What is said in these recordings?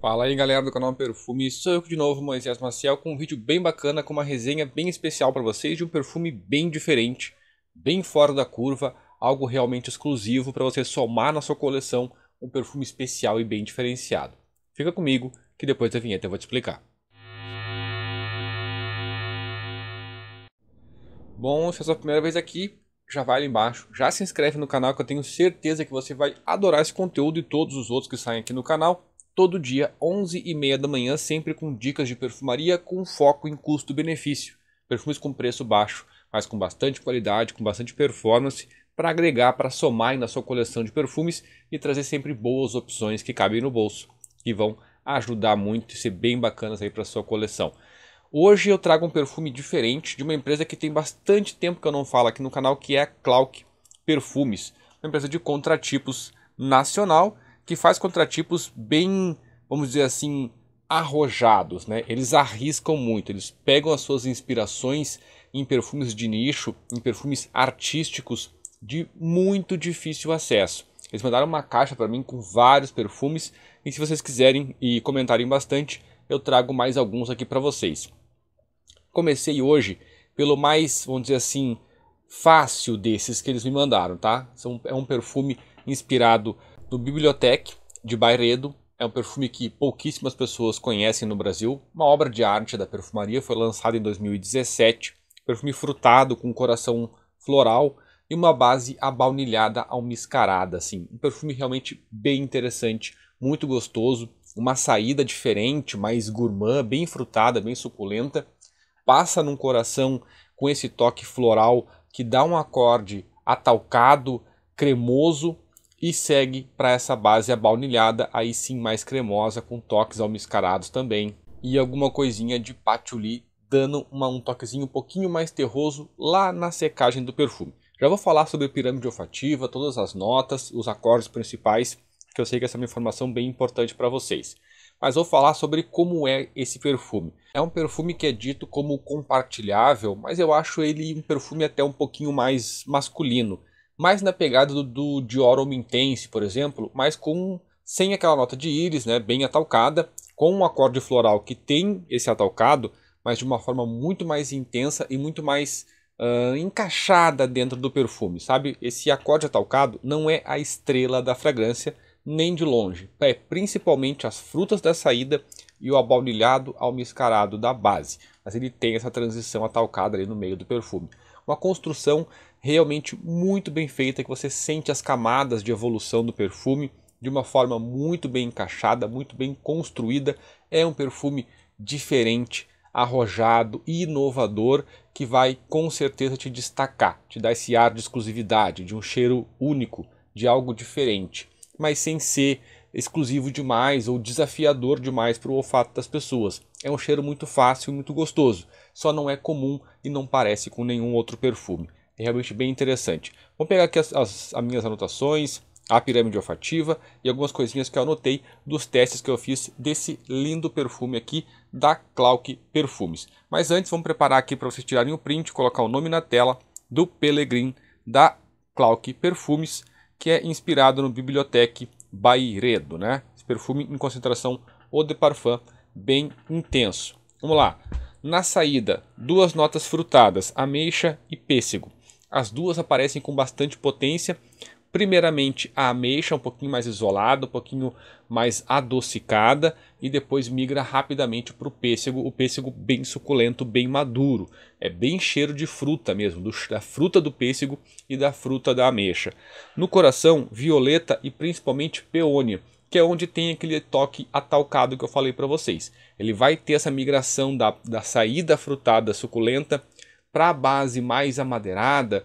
Fala aí galera do canal Perfume, sou eu de novo, Moisés Maciel, com um vídeo bem bacana, com uma resenha bem especial para vocês de um perfume bem diferente, bem fora da curva, algo realmente exclusivo para você somar na sua coleção um perfume especial e bem diferenciado. Fica comigo que depois da vinheta eu vou te explicar. Bom, se é a sua primeira vez aqui, já vai ali embaixo, já se inscreve no canal que eu tenho certeza que você vai adorar esse conteúdo e todos os outros que saem aqui no canal todo dia 11 e meia da manhã, sempre com dicas de perfumaria com foco em custo-benefício. Perfumes com preço baixo, mas com bastante qualidade, com bastante performance para agregar, para somar na sua coleção de perfumes e trazer sempre boas opções que cabem no bolso, que vão ajudar muito e ser bem bacanas aí para sua coleção. Hoje eu trago um perfume diferente de uma empresa que tem bastante tempo que eu não falo aqui no canal, que é a Clark Perfumes, uma empresa de contratipos nacional que faz contratipos bem, vamos dizer assim, arrojados, né? Eles arriscam muito, eles pegam as suas inspirações em perfumes de nicho, em perfumes artísticos de muito difícil acesso. Eles mandaram uma caixa para mim com vários perfumes e se vocês quiserem e comentarem bastante, eu trago mais alguns aqui para vocês. Comecei hoje pelo mais, vamos dizer assim, fácil desses que eles me mandaram, tá? São, é um perfume inspirado do Bibliotec de Bairedo. É um perfume que pouquíssimas pessoas conhecem no Brasil. Uma obra de arte da perfumaria, foi lançada em 2017. Perfume frutado com coração floral e uma base abaunilhada almiscarada, assim. Um perfume realmente bem interessante, muito gostoso, uma saída diferente, mais gourmand, bem frutada, bem suculenta. Passa num coração com esse toque floral que dá um acorde atalcado, cremoso e segue para essa base abaunilhada, aí sim mais cremosa, com toques almiscarados também. E alguma coisinha de patchouli, dando uma, um toquezinho um pouquinho mais terroso lá na secagem do perfume. Já vou falar sobre a pirâmide olfativa, todas as notas, os acordes principais, que eu sei que essa é uma informação bem importante para vocês. Mas vou falar sobre como é esse perfume. É um perfume que é dito como compartilhável, mas eu acho ele um perfume até um pouquinho mais masculino mais na pegada do, do Dior Homme Intense, por exemplo, mas com sem aquela nota de íris, né, bem atalcada, com um acorde floral que tem esse atalcado, mas de uma forma muito mais intensa e muito mais uh, encaixada dentro do perfume, sabe? Esse acorde atalcado não é a estrela da fragrância, nem de longe. É principalmente as frutas da saída e o abaunilhado almiscarado da base mas ele tem essa transição atalcada ali no meio do perfume. Uma construção realmente muito bem feita, que você sente as camadas de evolução do perfume de uma forma muito bem encaixada, muito bem construída. É um perfume diferente, arrojado e inovador que vai com certeza te destacar, te dar esse ar de exclusividade, de um cheiro único, de algo diferente, mas sem ser exclusivo demais ou desafiador demais para o olfato das pessoas. É um cheiro muito fácil e muito gostoso, só não é comum e não parece com nenhum outro perfume. É realmente bem interessante. Vou pegar aqui as, as, as minhas anotações, a pirâmide olfativa e algumas coisinhas que eu anotei dos testes que eu fiz desse lindo perfume aqui da Clark Perfumes. Mas antes, vamos preparar aqui para vocês tirarem o print, colocar o nome na tela do Pelegrin da Clark Perfumes, que é inspirado no Bibliotec Bairedo, né? Esse perfume em concentração eau de parfum bem intenso. Vamos lá. Na saída, duas notas frutadas, ameixa e pêssego. As duas aparecem com bastante potência, primeiramente a ameixa, um pouquinho mais isolada, um pouquinho mais adocicada, e depois migra rapidamente para o pêssego, o pêssego bem suculento, bem maduro. É bem cheiro de fruta mesmo, do, da fruta do pêssego e da fruta da ameixa. No coração, violeta e principalmente peônia, que é onde tem aquele toque atalcado que eu falei para vocês. Ele vai ter essa migração da, da saída frutada suculenta para a base mais amadeirada,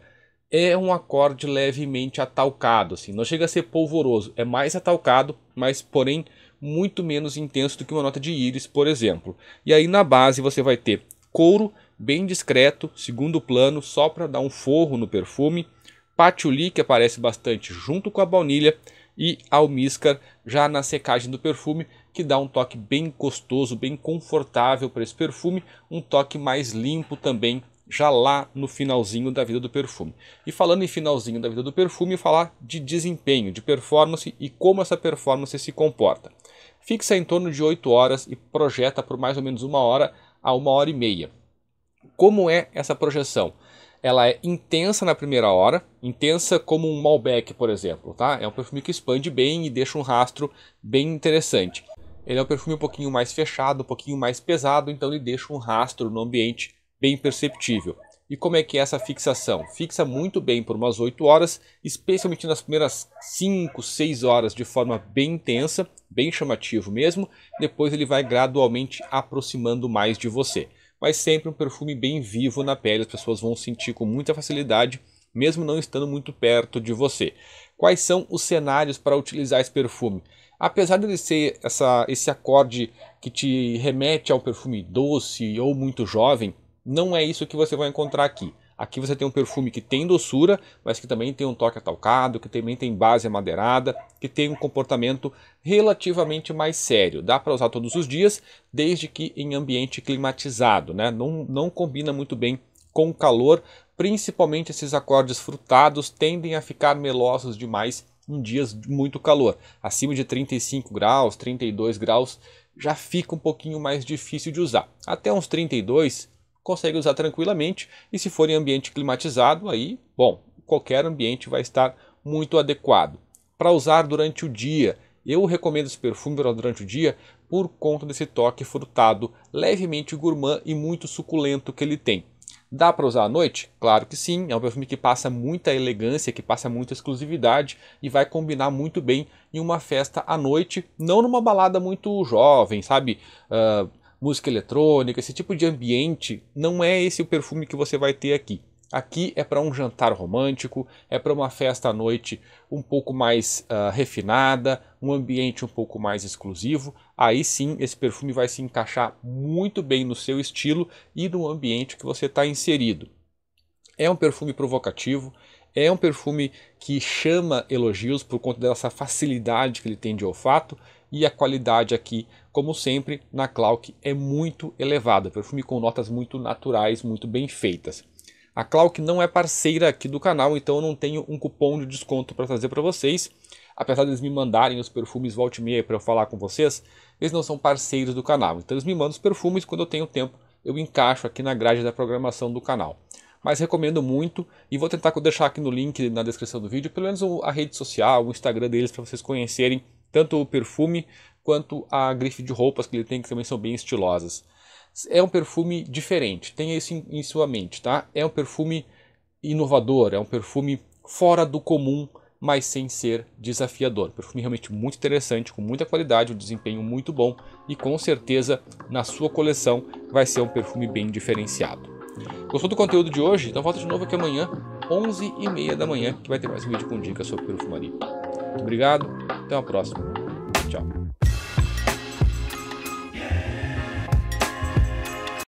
é um acorde levemente atalcado, assim, não chega a ser polvoroso, é mais atalcado, mas porém muito menos intenso do que uma nota de íris, por exemplo. E aí na base você vai ter couro bem discreto, segundo plano, só para dar um forro no perfume, patchouli que aparece bastante junto com a baunilha e almíscar já na secagem do perfume, que dá um toque bem gostoso, bem confortável para esse perfume, um toque mais limpo também já lá no finalzinho da vida do perfume. E falando em finalzinho da vida do perfume, falar de desempenho, de performance e como essa performance se comporta. Fixa em torno de 8 horas e projeta por mais ou menos uma hora a uma hora e meia. Como é essa projeção? Ela é intensa na primeira hora, intensa como um Malbec, por exemplo, tá? É um perfume que expande bem e deixa um rastro bem interessante. Ele é um perfume um pouquinho mais fechado, um pouquinho mais pesado, então ele deixa um rastro no ambiente bem perceptível. E como é que é essa fixação? Fixa muito bem por umas 8 horas, especialmente nas primeiras 5, 6 horas de forma bem intensa, bem chamativo mesmo. Depois ele vai gradualmente aproximando mais de você. Mas sempre um perfume bem vivo na pele, as pessoas vão sentir com muita facilidade, mesmo não estando muito perto de você. Quais são os cenários para utilizar esse perfume? Apesar de ser essa, esse acorde que te remete ao perfume doce ou muito jovem, não é isso que você vai encontrar aqui. Aqui você tem um perfume que tem doçura, mas que também tem um toque atalcado, que também tem base amadeirada, que tem um comportamento relativamente mais sério. Dá para usar todos os dias, desde que em ambiente climatizado, né? Não, não combina muito bem com o calor, principalmente esses acordes frutados tendem a ficar melosos demais em dias de muito calor. Acima de 35 graus, 32 graus, já fica um pouquinho mais difícil de usar. Até uns 32 consegue usar tranquilamente. E se for em ambiente climatizado, aí, bom, qualquer ambiente vai estar muito adequado. Para usar durante o dia, eu recomendo esse perfume durante o dia por conta desse toque frutado, levemente gourmand e muito suculento que ele tem. Dá para usar à noite? Claro que sim, é um perfume que passa muita elegância, que passa muita exclusividade e vai combinar muito bem em uma festa à noite, não numa balada muito jovem, sabe? Uh, música eletrônica, esse tipo de ambiente, não é esse o perfume que você vai ter aqui. Aqui é para um jantar romântico, é para uma festa à noite um pouco mais uh, refinada, um ambiente um pouco mais exclusivo. Aí sim, esse perfume vai se encaixar muito bem no seu estilo e no ambiente que você está inserido. É um perfume provocativo, é um perfume que chama elogios por conta dessa facilidade que ele tem de olfato e a qualidade aqui, como sempre, na Clark é muito elevada. Perfume com notas muito naturais, muito bem feitas. A Clark não é parceira aqui do canal, então eu não tenho um cupom de desconto para trazer para vocês. Apesar deles de me mandarem os perfumes volta e meia para eu falar com vocês, eles não são parceiros do canal. Então eles me mandam os perfumes quando eu tenho tempo, eu encaixo aqui na grade da programação do canal. Mas recomendo muito e vou tentar deixar aqui no link na descrição do vídeo, pelo menos a rede social, o Instagram deles para vocês conhecerem tanto o perfume quanto a grife de roupas que ele tem, que também são bem estilosas. É um perfume diferente, tenha isso em, em sua mente, tá? É um perfume inovador, é um perfume fora do comum, mas sem ser desafiador. Perfume realmente muito interessante, com muita qualidade, um desempenho muito bom e com certeza na sua coleção vai ser um perfume bem diferenciado. Gostou do conteúdo de hoje? Então volta de novo aqui amanhã, 11h30 da manhã, que vai ter mais um vídeo com dicas sobre perfumaria. Muito obrigado, até a próxima. Tchau.